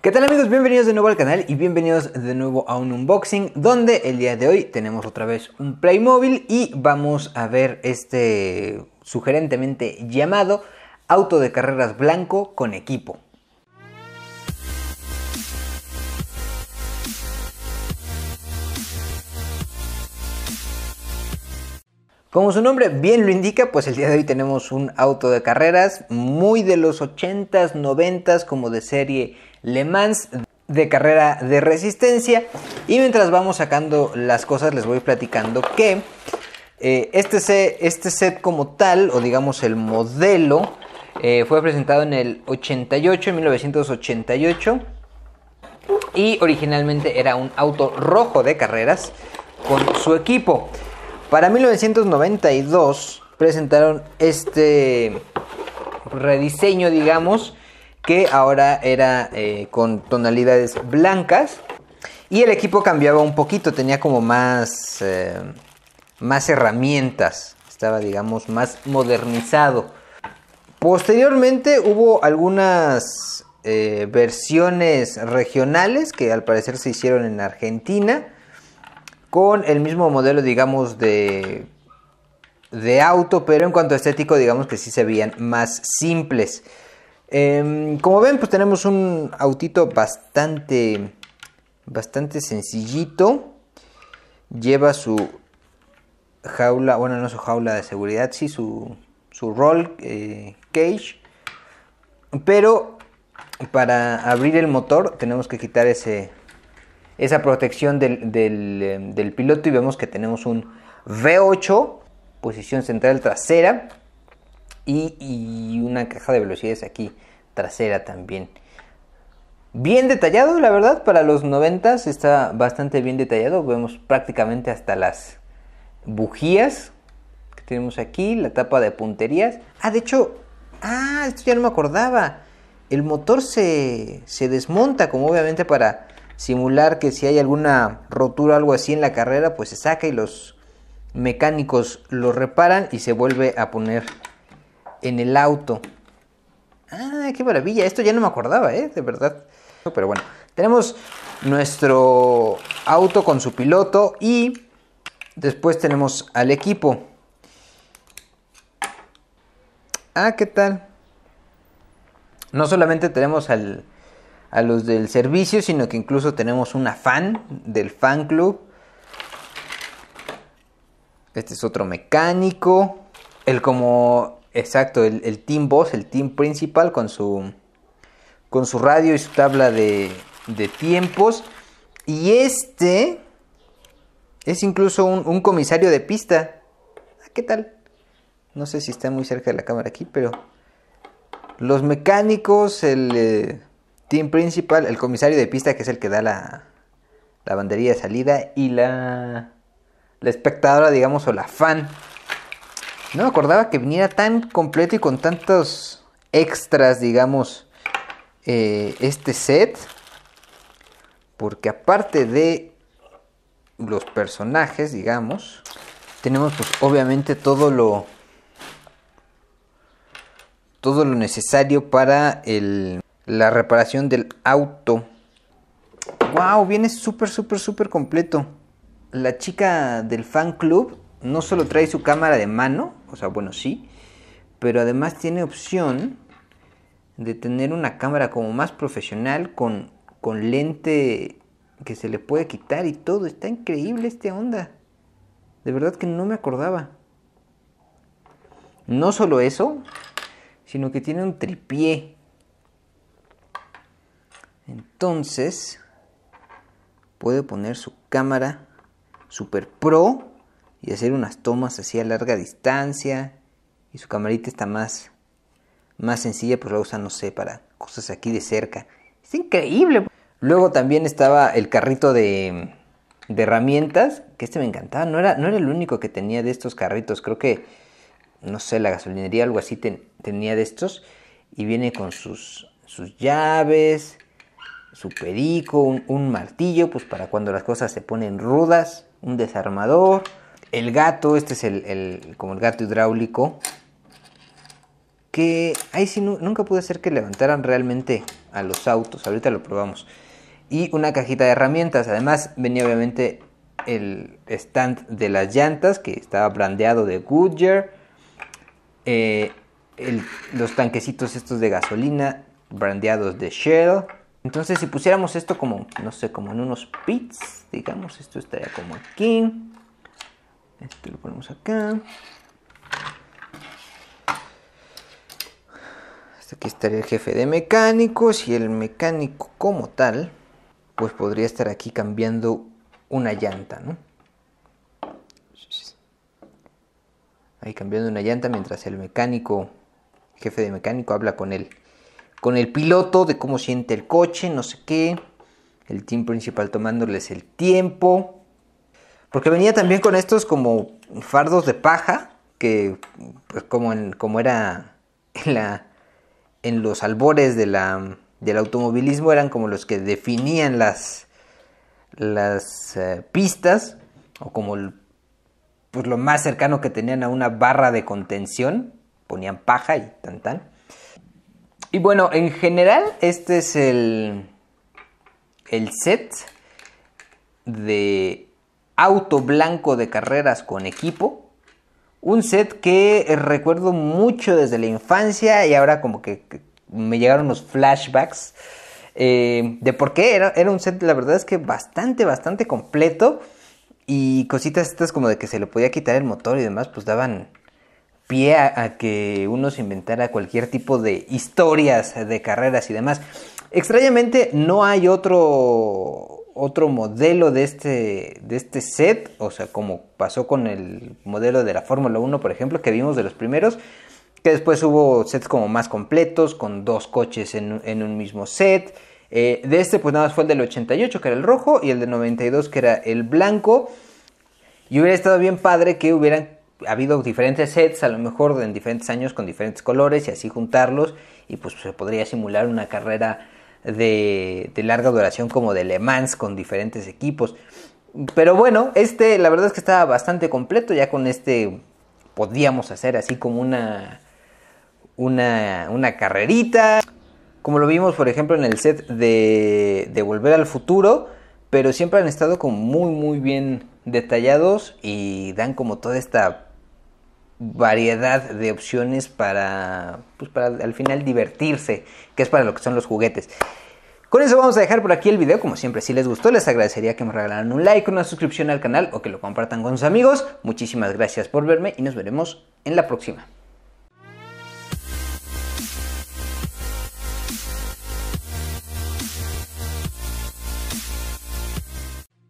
¿Qué tal amigos? Bienvenidos de nuevo al canal y bienvenidos de nuevo a un unboxing donde el día de hoy tenemos otra vez un Playmobil y vamos a ver este sugerentemente llamado auto de carreras blanco con equipo. Como su nombre bien lo indica, pues el día de hoy tenemos un auto de carreras muy de los 80s, 90s como de serie le Mans de carrera de resistencia. Y mientras vamos sacando las cosas, les voy platicando que eh, este, set, este, set, como tal, o digamos el modelo, eh, fue presentado en el 88, en 1988. Y originalmente era un auto rojo de carreras con su equipo. Para 1992 presentaron este rediseño, digamos, que ahora era eh, con tonalidades blancas. Y el equipo cambiaba un poquito, tenía como más, eh, más herramientas, estaba digamos más modernizado. Posteriormente hubo algunas eh, versiones regionales que al parecer se hicieron en Argentina con el mismo modelo digamos de, de auto, pero en cuanto a estético digamos que sí se veían más simples. Em, como ven, pues tenemos un autito bastante, bastante sencillito. Lleva su jaula, bueno, no su jaula de seguridad, sí, su, su roll eh, cage. Pero para abrir el motor tenemos que quitar ese, esa protección del, del em, piloto y vemos que tenemos un V8, posición central trasera y, una caja de velocidades aquí trasera también. Bien detallado, la verdad, para los 90 está bastante bien detallado. Vemos prácticamente hasta las bujías que tenemos aquí, la tapa de punterías. Ah, de hecho, ah, esto ya no me acordaba. El motor se, se desmonta, como obviamente para simular que si hay alguna rotura o algo así en la carrera, pues se saca y los mecánicos lo reparan y se vuelve a poner en el auto. Ah, qué maravilla. Esto ya no me acordaba, ¿eh? De verdad. Pero bueno, tenemos nuestro auto con su piloto y después tenemos al equipo. Ah, ¿qué tal? No solamente tenemos al, a los del servicio, sino que incluso tenemos una fan del fan club. Este es otro mecánico. El como Exacto, el, team boss, el team principal con su, con su radio y su tabla de, de tiempos. Y este es incluso un, comisario de pista. Ah, ¿Qué tal? No sé si está muy cerca de la cámara aquí, pero los mecánicos, el eh, team principal, el comisario de pista que es el que da la, la bandería de salida y la, la espectadora, digamos, o la fan no me acordaba que viniera tan completo y con tantos extras, digamos, eh, este set. Porque aparte de los personajes, digamos, tenemos pues obviamente todo lo todo lo necesario para la reparación del auto. Wow, viene súper súper súper completo. La chica del fan club no solo trae su cámara de mano, o sea, bueno, sí, pero además tiene opción de tener una cámara como más profesional con, lente que se le puede quitar y todo. Está increíble esta onda. De verdad que no me acordaba. No solo eso, sino que tiene un tripié. Entonces, puede poner su cámara super pro y hacer unas tomas así a larga distancia. Y su camarita está más, más sencilla, pues la usa no sé, para cosas aquí de cerca. Es increíble. Luego también estaba el carrito de, herramientas, que este me encantaba. No era, no era el único que tenía de estos carritos. Creo que, no sé, la gasolinería, algo así, tenía de estos. Y viene con sus, sus llaves, su perico, un martillo, pues para cuando las cosas se ponen rudas, un desarmador el gato, este es el, como el gato hidráulico, que ahí sí nunca pude hacer que levantaran realmente a los autos, ahorita lo probamos. Y una cajita de herramientas, además venía obviamente el stand de las llantas que estaba brandeado de Goodyear, eh, los tanquecitos estos de gasolina brandeados de Shell. Entonces si pusiéramos esto como, no sé, como en unos pits, digamos, esto estaría como aquí este lo ponemos acá. Hasta este aquí estaría el jefe de mecánicos y el mecánico como tal, pues podría estar aquí cambiando una llanta, ¿no? Ahí cambiando una llanta mientras el mecánico, jefe de mecánico, habla con él. Con el piloto de cómo siente el coche, no sé qué. El team principal tomándoles el tiempo. Porque venía también con estos como fardos de paja, que pues, como, como era en, la, en los albores de del automovilismo, eran como los que definían las, las eh, pistas, o como pues, lo más cercano que tenían a una barra de contención, ponían paja y tan tan. Y bueno, en general este es el, el set de auto blanco de carreras con equipo. Un set que eh, recuerdo mucho desde la infancia y ahora como que me llegaron los flashbacks eh, de por qué era, un set, la verdad es que bastante, bastante completo. Y cositas estas como de que se le podía quitar el motor y demás, pues daban pie a, que uno se inventara cualquier tipo de historias de carreras y demás. Extrañamente no hay otro otro modelo de este, de este set, o sea, como pasó con el modelo de la Fórmula 1, por ejemplo, que vimos de los primeros, que después hubo sets como más completos, con dos coches en, un mismo set. Eh, de este, pues nada más fue el del 88, que era el rojo, y el del 92, que era el blanco. Y hubiera estado bien padre que hubieran habido diferentes sets, a lo mejor en diferentes años, con diferentes colores, y así juntarlos, y pues se podría simular una carrera de, larga duración como de Le Mans con diferentes equipos. Pero bueno, este la verdad es que estaba bastante completo. Ya con este podíamos hacer así como una, una, una carrerita. Como lo vimos, por ejemplo, en el set de, de Volver al Futuro. Pero siempre han estado como muy, muy bien detallados y dan como toda esta variedad de opciones para, pues para al final divertirse, que es para lo que son los juguetes. Con eso vamos a dejar por aquí el video, como siempre si les gustó les agradecería que me regalaran un like, una suscripción al canal o que lo compartan con sus amigos. Muchísimas gracias por verme y nos veremos en la próxima.